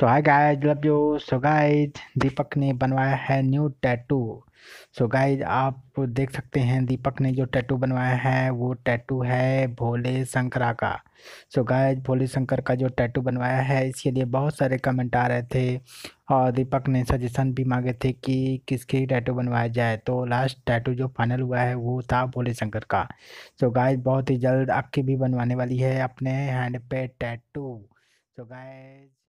so hi guys love you so guys Deepak ने बनवाया है न्यू टैटू सो गाइज आप देख सकते हैं दीपक ने जो टैटू बनवाया है वो टैटू है भोले शंकरा का so so guys Bhole Shankar का जो टैटू बनवाया है इसके लिए बहुत सारे कमेंट आ रहे थे और दीपक ने सजेशन भी मांगे थे कि किसके टैटू बनवाया जाए तो लास्ट टैटू जो फाइनल हुआ है वो था भोले शंकर का सो गाइज बहुत ही जल्द आपकी भी बनवाने वाली है अपने हैंड पे टैटू सो गाइज